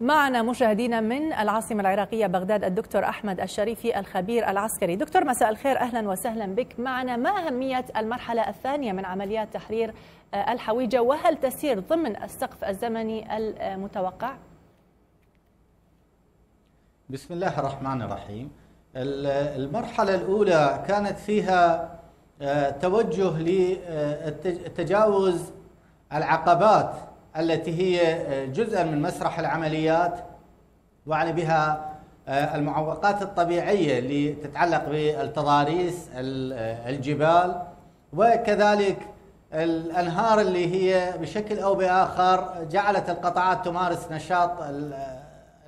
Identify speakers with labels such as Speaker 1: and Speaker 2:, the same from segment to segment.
Speaker 1: معنا مشاهدينا من العاصمة العراقية بغداد الدكتور أحمد الشريفي الخبير العسكري دكتور مساء الخير أهلا وسهلا بك معنا ما أهمية المرحلة الثانية من عمليات تحرير آه، الحويجة وهل تسير ضمن السقف الزمني المتوقع؟
Speaker 2: بسم الله الرحمن الرحيم المرحلة الأولى كانت فيها آه، توجه لتجاوز العقبات التي هي آه، جزءا من مسرح العمليات وعن بها آه، المعوقات الطبيعية اللي تتعلق بالتضاريس آه، الجبال وكذلك الأنهار اللي هي بشكل أو بآخر جعلت القطاعات تمارس نشاط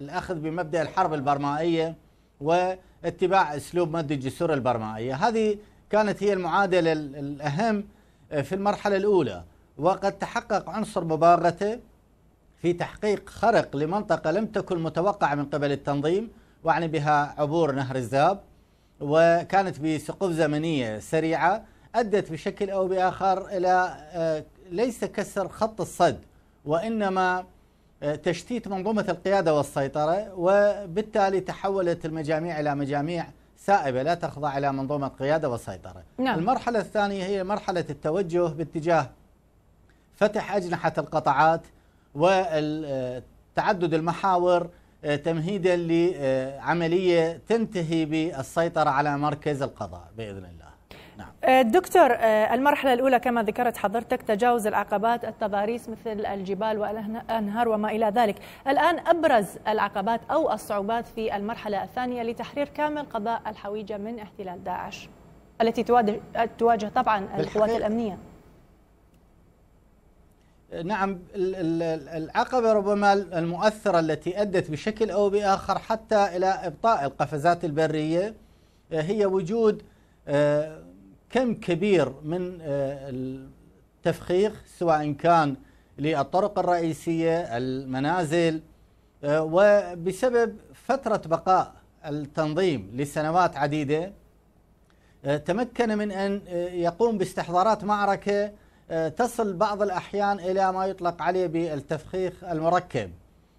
Speaker 2: الأخذ بمبدأ الحرب البرمائية واتباع أسلوب مد الجسور البرمائية هذه كانت هي المعادلة الأهم في المرحلة الأولى وقد تحقق عنصر مباغته في تحقيق خرق لمنطقة لم تكن متوقعة من قبل التنظيم وأعني بها عبور نهر الزاب وكانت بسقوف زمنية سريعة أدت بشكل أو بآخر إلى آه، ليس كسر خط الصد وإنما آه، تشتيت منظومة القيادة والسيطرة وبالتالي تحولت المجاميع إلى مجاميع سائبة لا تخضع إلى منظومة قيادة وسيطرة نعم. المرحلة الثانية هي مرحلة التوجه باتجاه فتح أجنحة القطعات وتعدد المحاور آه، تمهيدا لعملية تنتهي بالسيطرة على مركز القضاء بإذن الله
Speaker 1: نعم. آه، دكتور آه، المرحلة الأولى كما ذكرت حضرتك تجاوز العقبات التضاريس مثل الجبال والأنهار وما إلى ذلك الآن أبرز العقبات أو الصعوبات في المرحلة الثانية لتحرير كامل قضاء الحويجة من احتلال داعش التي تواجه طبعا القوات الأمنية
Speaker 2: نعم العقبة ربما المؤثرة التي أدت بشكل أو بآخر حتى إلى إبطاء القفزات البرية آه، هي وجود آه، كم كبير من آه، التفخيخ سواء كان للطرق الرئيسية المنازل وبسبب فترة بقاء التنظيم لسنوات عديدة تمكن من أن يقوم باستحضارات معركة آه، تصل بعض الأحيان إلى ما يطلق عليه بالتفخيخ المركب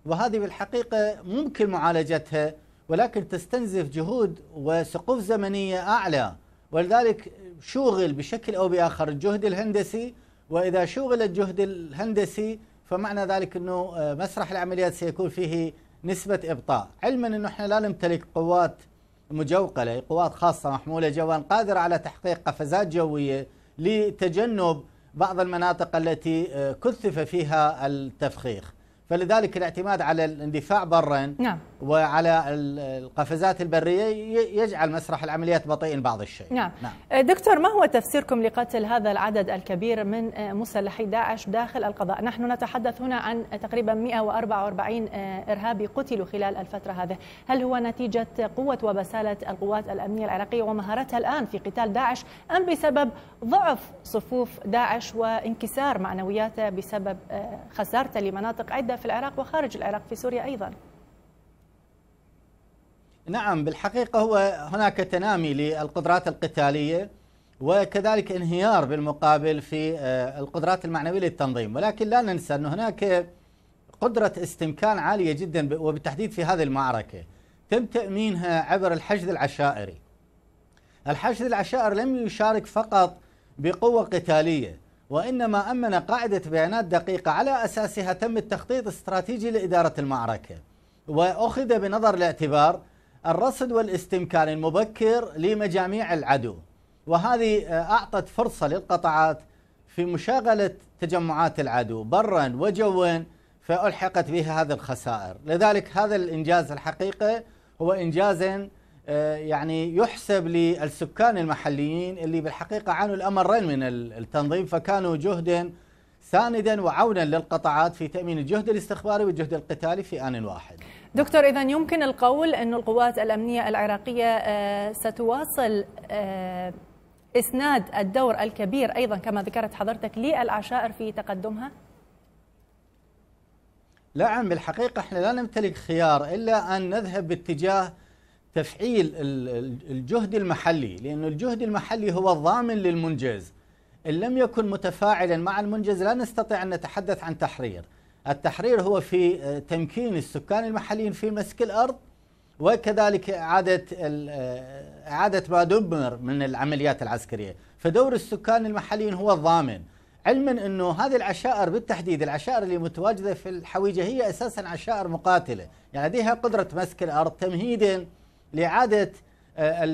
Speaker 2: وهذه بالحقيقة ممكن معالجتها ولكن تستنزف جهود وسقوف زمنية أعلى ولذلك شوغل بشكل أو بآخر الجهد الهندسي وإذا شوغل الجهد الهندسي فمعنى ذلك أنه آه، مسرح العمليات سيكون فيه نسبة إبطاء علما أنه إحنا لا نمتلك قوات مجوقلة قوات خاصة محمولة جوان قادرة على تحقيق قفزات جوية لتجنب بعض المناطق التي آه، كثف فيها التفخيخ فلذلك الاعتماد على الاندفاع برا نعم. وعلى القفزات البرية يجعل مسرح العمليات بطيء بعض الشيء
Speaker 1: نعم. نعم أه، دكتور ما هو تفسيركم لقتل هذا العدد الكبير من أه، مسلحي داعش داخل القضاء نحن نتحدث هنا عن تقريبا 144 أه، إرهابي قتلوا خلال الفترة هذه هل هو نتيجة قوة وبسالة القوات الأمنية العراقية ومهارتها الآن في قتال داعش أم بسبب ضعف صفوف داعش وانكسار معنوياته بسبب خسارته لمناطق عدة في العراق وخارج العراق في سوريا أيضا
Speaker 2: نعم بالحقيقة هو هناك تنامي للقدرات القتالية وكذلك انهيار بالمقابل في آه، القدرات المعنوية للتنظيم ولكن لا ننسى أن هناك قدرة استمكان عالية جدا وبالتحديد في هذه المعركة تم تأمينها عبر الحشد العشائري الحشد العشائري لم يشارك فقط بقوة قتالية وإنما أمن قاعدة بيانات دقيقة على أساسها تم التخطيط الاستراتيجي لإدارة المعركة وأخذ بنظر الاعتبار الرصد والاستمكان المبكر لمجاميع العدو وهذه آه، أعطت فرصة للقطاعات في مشاغلة تجمعات العدو برا وجوا فألحقت بها هذه الخسائر لذلك هذا الإنجاز الحقيقة هو إنجاز آه، يعني يحسب للسكان المحليين اللي بالحقيقة عانوا الأمرين من التنظيم فكانوا جهدا ساندا وعونا للقطاعات في تأمين الجهد الاستخباري والجهد القتالي في آن واحد
Speaker 1: دكتور إذا يمكن القول أن القوات الأمنية العراقية آه، ستواصل آه، إسناد الدور الكبير أيضا كما ذكرت حضرتك للعشائر في تقدمها؟
Speaker 2: لا عم بالحقيقه احنا لا نمتلك خيار إلا أن نذهب باتجاه تفعيل الجهد المحلي لأن الجهد المحلي هو الضامن للمنجز إن لم يكن متفاعلا مع المنجز لا نستطيع أن نتحدث عن تحرير التحرير هو في آه، تمكين السكان المحليين في مسك الأرض وكذلك إعادة آه، إعادة ما دمر من العمليات العسكرية فدور السكان المحليين هو الضامن علما أنه هذه العشائر بالتحديد العشائر اللي متواجدة في الحويجة هي أساسا عشائر مقاتلة يعني لديها قدرة مسك الأرض تمهيدا لإعادة آه،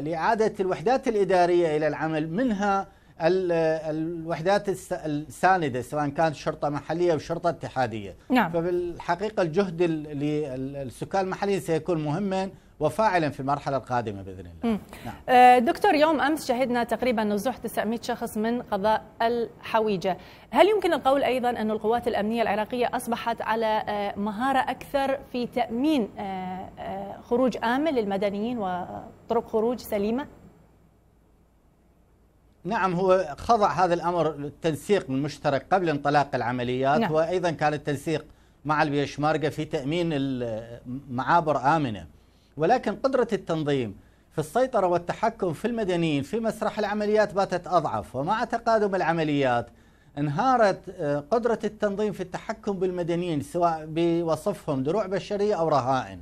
Speaker 2: لإعادة الوحدات الإدارية إلى العمل منها الوحدات الساندة سواء كانت شرطة محلية أو شرطة اتحادية نعم. فبالحقيقة الجهد للسكان المحليين سيكون مهما وفاعلا في المرحلة القادمة بإذن الله
Speaker 1: نعم. آه، دكتور يوم أمس شهدنا تقريبا نزوح 900 شخص من قضاء الحويجة هل يمكن القول أيضا أن القوات الأمنية العراقية أصبحت على آه، مهارة أكثر في تأمين آه، خروج آمن للمدنيين وطرق خروج سليمة؟
Speaker 2: نعم هو خضع هذا الامر للتنسيق المشترك قبل انطلاق العمليات نعم. وايضا كان التنسيق مع البيشماركه في تامين المعابر امنه ولكن قدره التنظيم في السيطره والتحكم في المدنيين في مسرح العمليات باتت اضعف ومع تقادم العمليات انهارت آه، قدره التنظيم في التحكم بالمدنيين سواء بوصفهم دروع بشريه او رهائن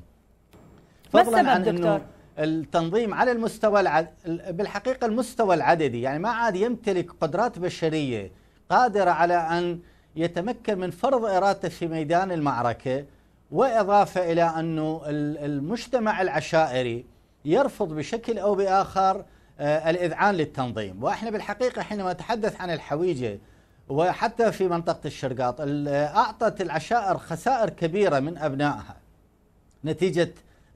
Speaker 2: ما السبب دكتور؟ التنظيم على المستوى العد... بالحقيقة المستوى العددي يعني ما عاد يمتلك قدرات بشرية قادرة على أن يتمكن من فرض إرادته في ميدان المعركة وإضافة إلى أنه المجتمع العشائري يرفض بشكل أو بآخر آه، الإذعان للتنظيم وإحنا بالحقيقة حينما نتحدث عن الحويجة وحتى في منطقة الشرقاط أعطت العشائر خسائر كبيرة من أبنائها نتيجة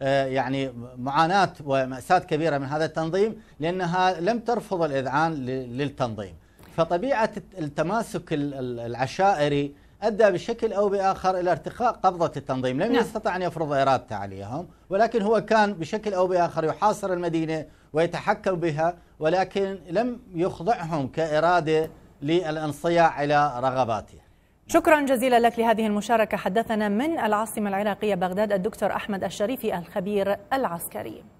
Speaker 2: آه، يعني معاناة ومأساة كبيرة من هذا التنظيم لأنها لم ترفض الإذعان للتنظيم فطبيعة التماسك العشائري أدى بشكل أو بآخر إلى ارتخاء قبضة التنظيم لم نعم. يستطع أن يفرض إرادته عليهم ولكن هو كان بشكل أو بآخر يحاصر المدينة ويتحكم بها ولكن لم يخضعهم كإرادة للانصياع إلى رغباته
Speaker 1: شكرا جزيلا لك لهذه المشاركة حدثنا من العاصمة العراقية بغداد الدكتور أحمد الشريفي الخبير العسكري